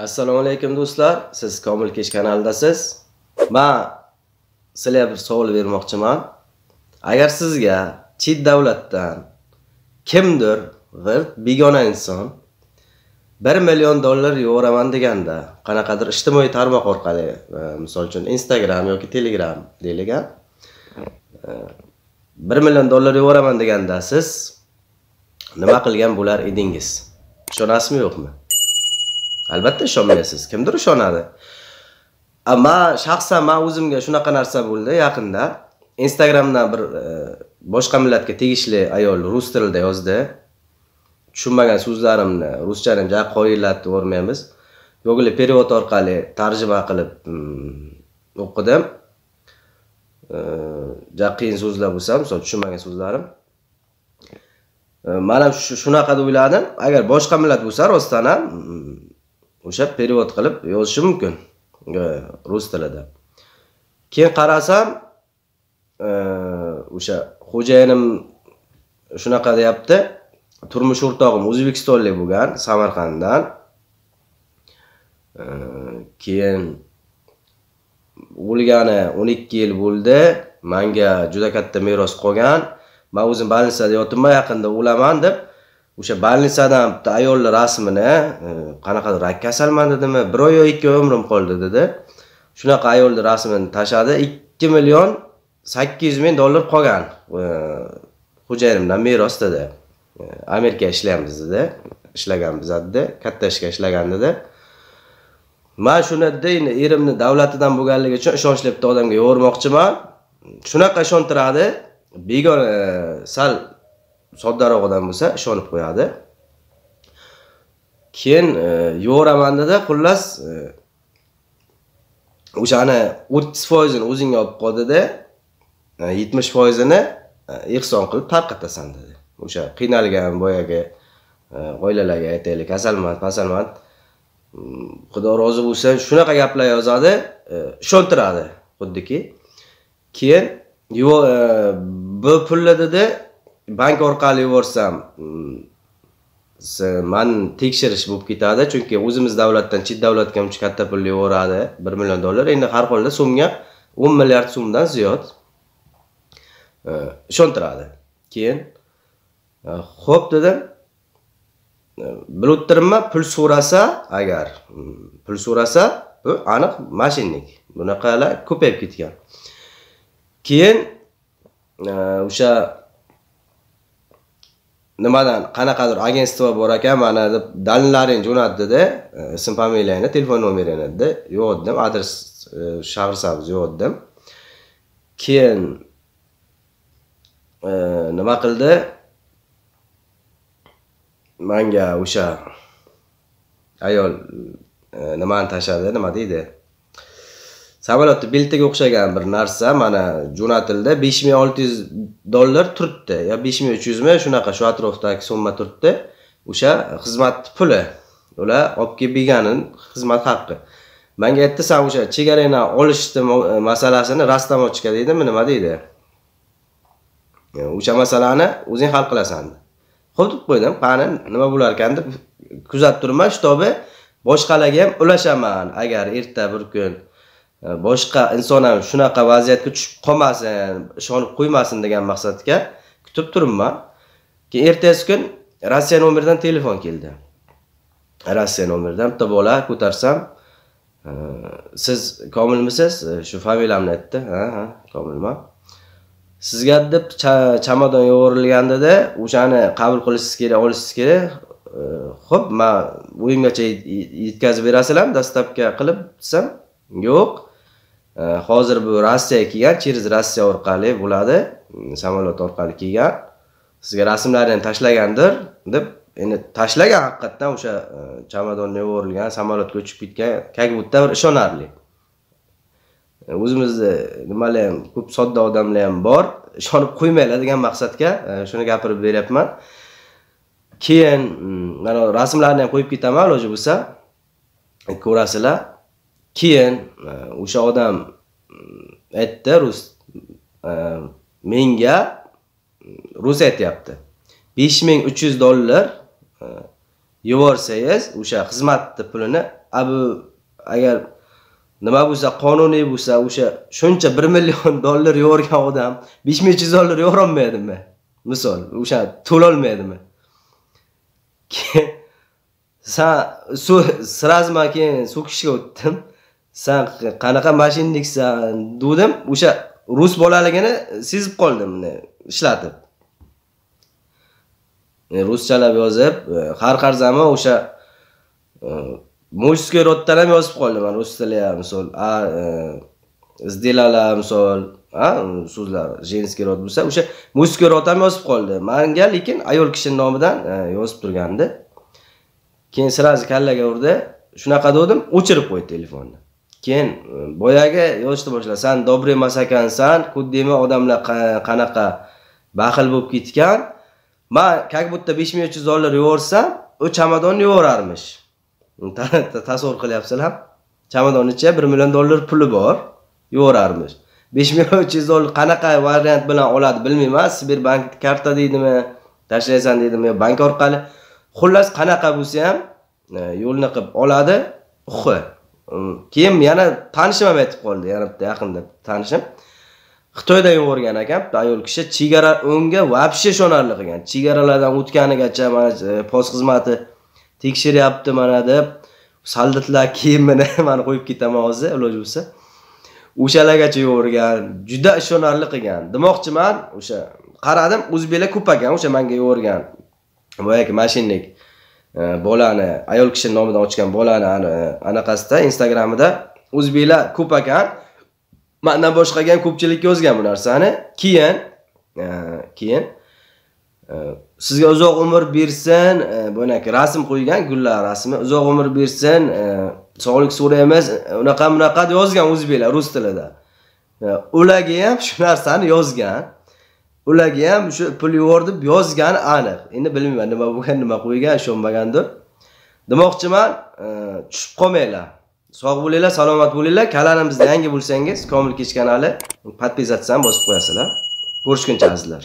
assalomu alaykum do'stlar siz komil kesh kanalidasiz man sizlarga bir savol bermoqchiman agar sizga chet davlatdan kimdir bir begona inson bir million dollar yuboraman deganda qanaqadir ijtimoiy tarmoq orqali e, misol uchun instagram yoki telegram deylik a e, bir million dollar yuboraman deganda siz nima qilgan bo'lar edingiz ishonasizmi yo'qmi albatta ishonmaysiz kimdir ishonadi man shaxsan man o'zimga shunaqa narsa bo'ldi yaqinda instagramdan bir e, boshqa millatga tegishli ayol rus tilida yozdi tushunmagan so'zlarimni ruschani ja qoyillatni google perevod orqali tarjima qilib mm, o'qidim e, ja qiyin so'zlar bo'lsa misol tushunmagan so'zlarim e, man ham shunaqa deb o'yladim agar boshqa millat bo'lsa rostdan ham mm, o'sha перевод qilib yozishi mumkin rus tilida keyin qarasam e, o'sha xo'jayinim shunaqa deyapti turmush o'rtog'im o'zbekistonlik bo'lgan samarqanddan e, keyin o'lgani o'n ikki yil bo'ldi manga juda katta meros qolgan man o'zim больницада yotibman yaqinda o'laman deb o'sha больницаdan bitta ayolni rasmini e, qanaqadir rak kasalman dedimi bir oy yo ikki oy umrim qoldi dedi shunaqa ayolni rasmini tashladi ikki million sakkiz yuz ming dollar qolgan xo'jayinimdan e, meros dedi e, amerika ishlaymiz dedi ishlaganmiz dedi katta ishga ishlagan dedi man shuni endi erimni davlatidan bo'lganligi uchun ishonchli bitta odamga yubormoqchiman shunaqa ishontiradi begona sal soddaroq odam bo'lsa ishonib qo'yadi keyin e, yuboraman dedi xullas e, o'shani o'ttiz foizini o'zingga olib qol dedi e, yetmish foizini ehson qilib tarqatasan dedi o'sha qiynalgan boyagi oilalarga aytaylik kasalmand pasalmand mm, xudo rozi bo'lsa shunaqa gaplar yozadi ishontiradi xuddiki keyin bu pulni dedi bank orqali yuborsam mm, man tekshirish bo'lib ketadi chunki o'zimiz davlatdan chet davlatga uncha katta pul yuboradi bir million dollar endi har holda so'mga o'n milliard so'mdan ziyod e, ishontiradi keyin ho'p e, dedim e, bilib o'tiribman pul so'rasa agar mm, pul so'rasa bu aniq mashinnik bunaqalar ko'payib ketgan keyin o'sha nimadan qanaqadir agentstvo bor ekan mana deb dalillaringni jo'nat dedi e, ism familiyangni telefon nomeringni dedi yo'q dedim adres chaqirsangiz e, yo'q dedim keyin e, nima qildi manga o'sha ayol nimani tashladi nima deydi samolyotni beltaga o'xshagan bir narsa mana jo'natildi besh ming olti yuz dollar turibdi yo besh ming uch yuzmi shunaqa shu atrofdagi summa turibdi o'sha xizmatni puli ular olib kelib berganin xizmat haqqi manga aytdi san o'sha chegarangdan olishni e, masalasini rastamochka deydimi nima deydi o'sha masalani o'zing hal qilasan ho'p deb qo'ydim qani nima bo'lar ekan deb kuzatib turibman shu tobi boshqalarga ham ulashaman agar erta bir kun E, boshqa inson ham shunaqa vaziyatga tushib qolmasin ishonib qo'ymasin degan maqsadga kutib turibman keyin ertasi kun rossiya nomeridan telefon keldi rossiya nomeridan bitta bola ko'tarsam e, siz komilmisiz e, shu familiyamni aytdi ha ha komilman sizga deb chamadon yuborilgan dedi o'shani qabul qilishingiz kerak olishingiz kerak ho'p man uyimgacha yetkazib berasizlarmi dastavka qilib desam yo'q hozir bu rossiyaga kelgan через rossiya orqali bo'ladi mm, samolyot orqali kelgan sizga rasmlarni ham tashlagandir deb endi tashlagan haqiqatdan o'sha e, chamadonni yuborilgan samolyotga uchib ketgan как будто bir ishonarli e, o'zimizni nimalar ham ko'p sodda odamlar ham bor ishonib qo'ymanglar degan maqsadga e, shuni gapirib beryapman keyin mm, mana rasmlarni ham qo'yib ketaman iloji bo'lsa ko'rasizlar keyin e, o'sha odam mm, aytdi rus e, menga mm, rus aytyapti besh ming uch yuz dollar e, yuborsangiz o'sha xizmatni pulini abu agar nima bo'lsa qonuniy bo'lsa o'sha shuncha bir million dollar yuborgan odam besh ming uch yuz dollar yuborolmaydimi misol o'sha to'lolmaydimi keyin san srazma keyin so'kishga o'tdim san qanaqa mashinniksan degandim o'sha rus bolaligini sezib qoldim ishlatib ruschalab yozib e, har qarzama o'sha мужской e, роддан ham yozib qoldim rus tilida ham misol a сделала e, misol a so'zlar женский род bo'lsa o'sha мужской род ham yozib qoldi manga lekin ayol kishini nomidan yozib turgandi keyin sразу kallaga urdi shunaqa degandim o'chirib qo'ydi telefonni keyin boyagi yozishni boshlasan dobre masakansan xuddimi odamlar qanaqa baxil bo'lib ketgan man как будто besh ming uch yuz dollar yuborsam u chamadonni yuborarmish tasavvur qilyapsizlar chamadon ichida bir million dollar puli bor yuborarmish besh ming uch yuz dollar qanaqa variant bilan oladi bilmayman sberbank karta deydimi tashlaysan deydimi yo bank orqali xullas qanaqa bo'lsa ham e, yo'lni qilib oladi uxi keyin yana tanishim ham aytib qoldi yana bitta yaqinda tanishim xitoydan yuborgan ekan ayol kishi chegara unga вообще ishonarli qilgan chegaralardan o'tganigacha mana e, post xizmati tekshiryapti mana deb soldatlar kiyimini man qo'yib ketaman hozir iloji bo'lsa o'shalargacha yuborgan juda ishonarli qilgan demoqchiman o'sha qaradim o'zbeklar ko'p ekan o'sha manga yuborgan boyagi mashinnik E, bolani ayol kishini nomidan ochgan bolani anaqasida instagramida o'zbeklar ko'p ekan mandan boshqaga ham ko'pchilikka yozgan bu narsani keyin e, keyin e, sizga uzoq umr bersin bunaqa rasm qo'ygan gullar rasmi uzoq umr bersin sog'lik so'raymiz unaqa bunaqa deb yozgan o'zbeklar rus tilida ularga ham shu narsani yozgan ularga ham o'sha pul yubordi deb yozgani aniq endi bilmayman nima bo'lgan nima qo'ygan ishonmagandir demoqchiman e, tushib qolmanglar sog' bo'linglar salomat bo'linglar kanalimizda yangi bo'lsangiz komil kechkanali подписаться ham bosib qo'yasizlar ko'rishguncha azizlar